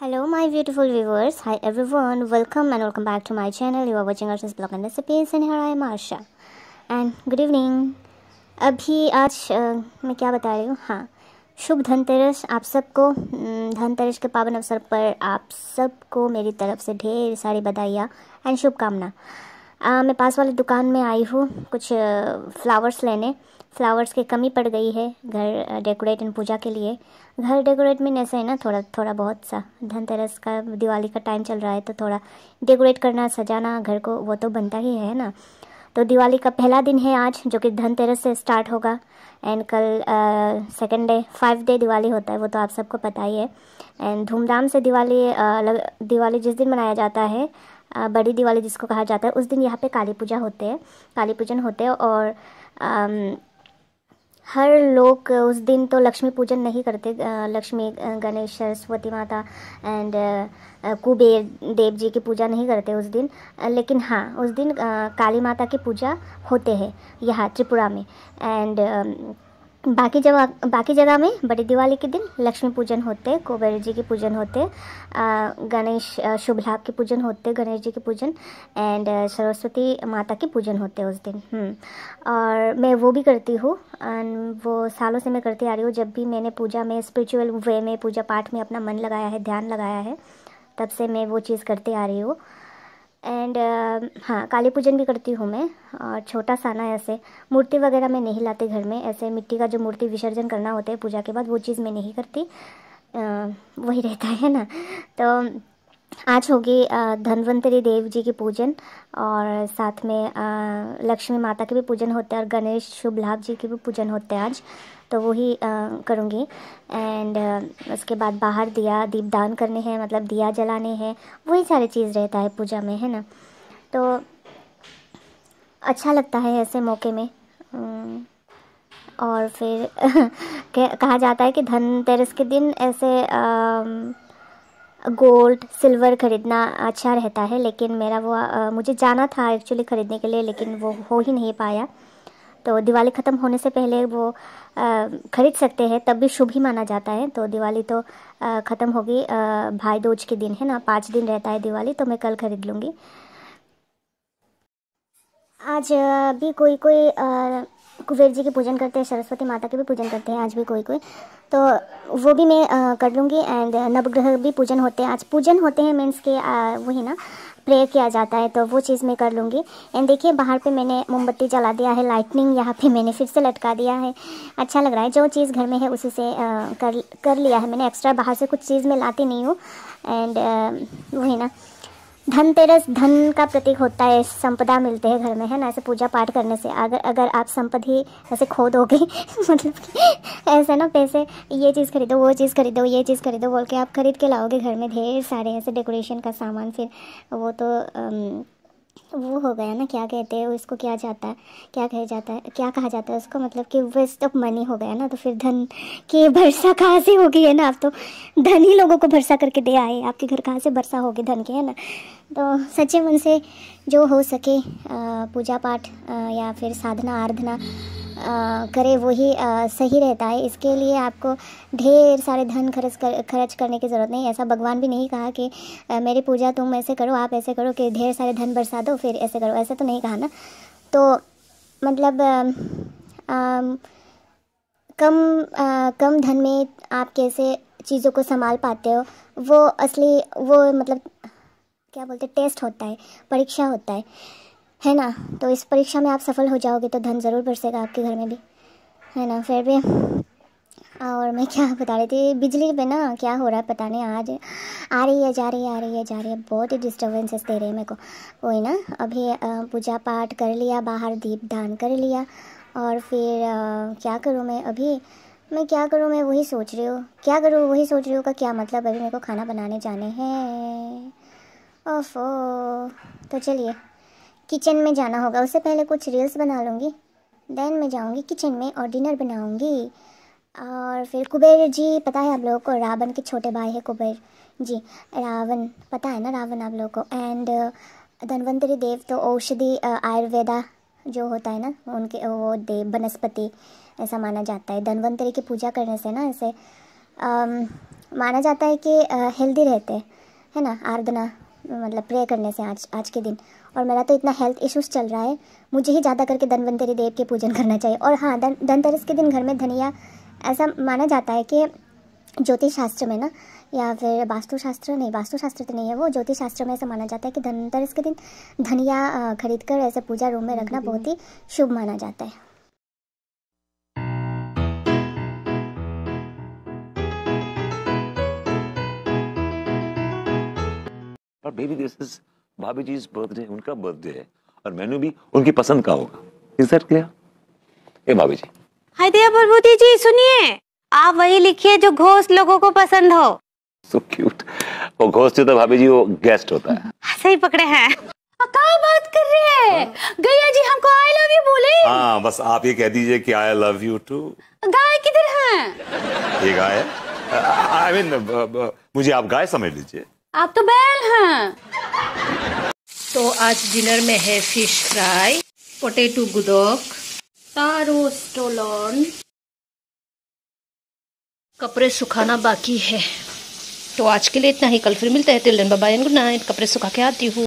hello my beautiful viewers hi everyone welcome and welcome back to my channel you are watching Arsha's blog and recipes and here I am Arsha and good evening अभी आज मैं क्या बता रही हूँ हाँ शुभ धनतेरस आप सबको धनतेरस के पावन अवसर पर आप सबको मेरी तरफ से ढेर सारी बधाइयाँ एंड शुभकामना मैं पास वाली दुकान में आई हूँ कुछ फ्लावर्स लेने फ्लावर्स की कमी पड़ गई है घर डेकोरेट एंड पूजा के लिए घर डेकोरेट में ऐसा है ना थोड़ा थोड़ा बहुत सा धनतेरस का दिवाली का टाइम चल रहा है तो थोड़ा डेकोरेट करना सजाना घर को वो तो बनता ही है ना तो दिवाली का पहला दिन है आज जो कि धनतेरस से स्टार्ट होगा एंड कल second day five day Diwali होता है वो तो आप सबको पता ही है एंड धूमधाम से दिवाली uh, दिवाली जिस दिन मनाया जाता है uh, बड़ी दिवाली जिसको कहा जाता है उस दिन यहाँ पे काली पूजा होते हैं काली पूजन होते हैं और um, हर लोग उस दिन तो लक्ष्मी पूजन नहीं करते लक्ष्मी गणेश सरस्वती माता एंड कुबेर देव जी की पूजा नहीं करते उस दिन लेकिन हाँ उस दिन काली माता की पूजा होते हैं यहाँ त्रिपुरा में एंड बाकी जगह बाकी जगह में बड़ी दिवाली के दिन लक्ष्मी पूजन होते हैं कुबेर जी के पूजन होते हैं गणेश शुभ लाभ के पूजन होते हैं गणेश जी के पूजन एंड सरस्वती माता के पूजन होते हैं उस दिन हम्म, और मैं वो भी करती हूँ वो सालों से मैं करती आ रही हूँ जब भी मैंने पूजा में स्पिरिचुअल वे में पूजा पाठ में अपना मन लगाया है ध्यान लगाया है तब से मैं वो चीज़ करती आ रही हूँ एंड uh, um, हाँ काली पूजन भी करती हूँ मैं और छोटा साना ऐसे मूर्ति वगैरह मैं नहीं लाती घर में ऐसे मिट्टी का जो मूर्ति विसर्जन करना होता है पूजा के बाद वो चीज़ मैं नहीं करती uh, वही रहता है ना तो आज होगी धनवंतरी देव जी की पूजन और साथ में लक्ष्मी माता के भी पूजन होते हैं और गणेश शुभ लाभ जी के भी पूजन होते हैं आज तो वही करूँगी एंड उसके बाद बाहर दिया दीपदान करने हैं मतलब दिया जलाने हैं वही सारी चीज़ रहता है पूजा में है ना तो अच्छा लगता है ऐसे मौके में और फिर कहा जाता है कि धनतेरस के दिन ऐसे गोल्ड सिल्वर ख़रीदना अच्छा रहता है लेकिन मेरा वो आ, मुझे जाना था एक्चुअली ख़रीदने के लिए लेकिन वो हो ही नहीं पाया तो दिवाली ख़त्म होने से पहले वो ख़रीद सकते हैं तब भी शुभ ही माना जाता है तो दिवाली तो ख़त्म होगी भाई दूज के दिन है ना पाँच दिन रहता है दिवाली तो मैं कल ख़रीद लूँगी आज भी कोई कोई कुबेर जी के पूजन करते हैं सरस्वती माता के भी पूजन करते हैं आज भी कोई कोई तो वो भी मैं आ, कर लूँगी एंड नवग्रह भी पूजन होते हैं आज पूजन होते हैं मीन्स के वही ना प्रे किया जाता है तो वो चीज़ मैं कर लूँगी एंड देखिए बाहर पे मैंने मोमबत्ती जला दिया है लाइटनिंग यहाँ पे मैंने फिर से लटका दिया है अच्छा लग रहा है जो चीज़ घर में है उसी से आ, कर कर लिया है मैंने एक्स्ट्रा बाहर से कुछ चीज़ मैं लाती नहीं हूँ एंड वही ना धनतेरस धन का प्रतीक होता है संपदा मिलते हैं घर में है ना ऐसे पूजा पाठ करने से अगर अगर आप ही ऐसे खो दोगे मतलब ऐसे ना पैसे ये चीज़ खरीदो वो चीज़ खरीदो ये चीज़ खरीदो बोल के आप खरीद के लाओगे घर में ढेर सारे ऐसे डेकोरेशन का सामान फिर वो तो अम, वो हो गया ना क्या कहते हैं उसको क्या जाता है क्या कहा जाता है क्या कहा जाता है उसको मतलब कि वेस्ट ऑफ मनी हो गया ना तो फिर धन की भरसा कहाँ से होगी है ना आप तो धन ही लोगों को भरसा करके दे आए आपके घर कहाँ से भरसा होगी धन के है ना तो सच्चे मन से जो हो सके पूजा पाठ या फिर साधना आराधना करें वही सही रहता है इसके लिए आपको ढेर सारे धन खर्च कर खर्च करने की ज़रूरत नहीं ऐसा भगवान भी नहीं कहा कि मेरी पूजा तुम ऐसे करो आप ऐसे करो कि ढेर सारे धन बरसा दो फिर ऐसे करो ऐसा तो नहीं कहा ना तो मतलब आ, कम आ, कम धन में आप कैसे चीज़ों को संभाल पाते हो वो असली वो मतलब क्या बोलते टेस्ट होता है परीक्षा होता है है ना तो इस परीक्षा में आप सफल हो जाओगे तो धन ज़रूर बरसेगा आपके घर में भी है ना फिर भी और मैं क्या बता रही थी बिजली पे ना क्या हो रहा है पता नहीं आज आ रही है जा रही है आ रही है जा रही है बहुत ही डिस्टर्बेंसेस दे रहे हैं मेरे को वही ना अभी पूजा पाठ कर लिया बाहर दीप दान कर लिया और फिर आ, क्या करूँ मैं अभी मैं क्या करूँ मैं वही सोच रही हूँ क्या करूँ वही सोच रही हूँ का क्या मतलब अभी मेरे को खाना बनाने जाने हैं ओफो तो चलिए किचन में जाना होगा उससे पहले कुछ रील्स बना लूँगी देन मैं जाऊँगी किचन में और डिनर बनाऊँगी और फिर कुबेर जी पता है आप लोगों को रावण के छोटे भाई है कुबेर जी रावण पता है ना रावण आप लोगों को एंड uh, धनवंतरी देव तो औषधि uh, आयुर्वेदा जो होता है ना उनके वो देव वनस्पति ऐसा माना जाता है धनवंतरी की पूजा करने से ना ऐसे आम, um, माना जाता है कि हेल्दी uh, रहते हैं है ना आराधना मतलब प्रे करने से आज आज के दिन और मेरा तो इतना हेल्थ इश्यूज़ चल रहा है मुझे ही ज़्यादा करके धनवंतरी देव के पूजन करना चाहिए और हाँ धनतेरस के दिन घर में धनिया ऐसा माना जाता है कि ज्योतिष शास्त्र में ना या फिर वास्तु शास्त्र नहीं वास्तु शास्त्र तो नहीं है वो ज्योतिष शास्त्र में ऐसा माना जाता है कि धनतेरस के दिन धनिया खरीद कर ऐसे पूजा रूम में हम्म, रखना हम्म, बहुत हम्म। ही शुभ माना जाता है और बेबी दिस इज भाभी जी बर्थडे उनका बर्थडे है और मेनू भी उनकी पसंद का होगा इज दैट क्लियर ए भाभी जी हाय दया भगवती जी सुनिए आप वही लिखिए जो घोस्ट लोगों को पसंद हो सो क्यूट वो घोस्ट तो भाभी जी वो गेस्ट होता है हाँ, सही पकड़े हैं क्या बात कर रहे हैं गैया जी हमको आई लव यू बोले हाँ बस आप ये कह दीजिए कि आई लव यू टू गाय किधर है ये गाय आई मीन मुझे आप गाय समझ लीजिए आप तो बैल हैं तो आज डिनर में है फिश फ्राई पोटेटो गुदक तारो स्टोलॉन कपड़े सुखाना बाकी है तो आज के लिए इतना ही कल फिर मिलता है तिलन बाबा गुड नाइट कपड़े सुखा के आती हूँ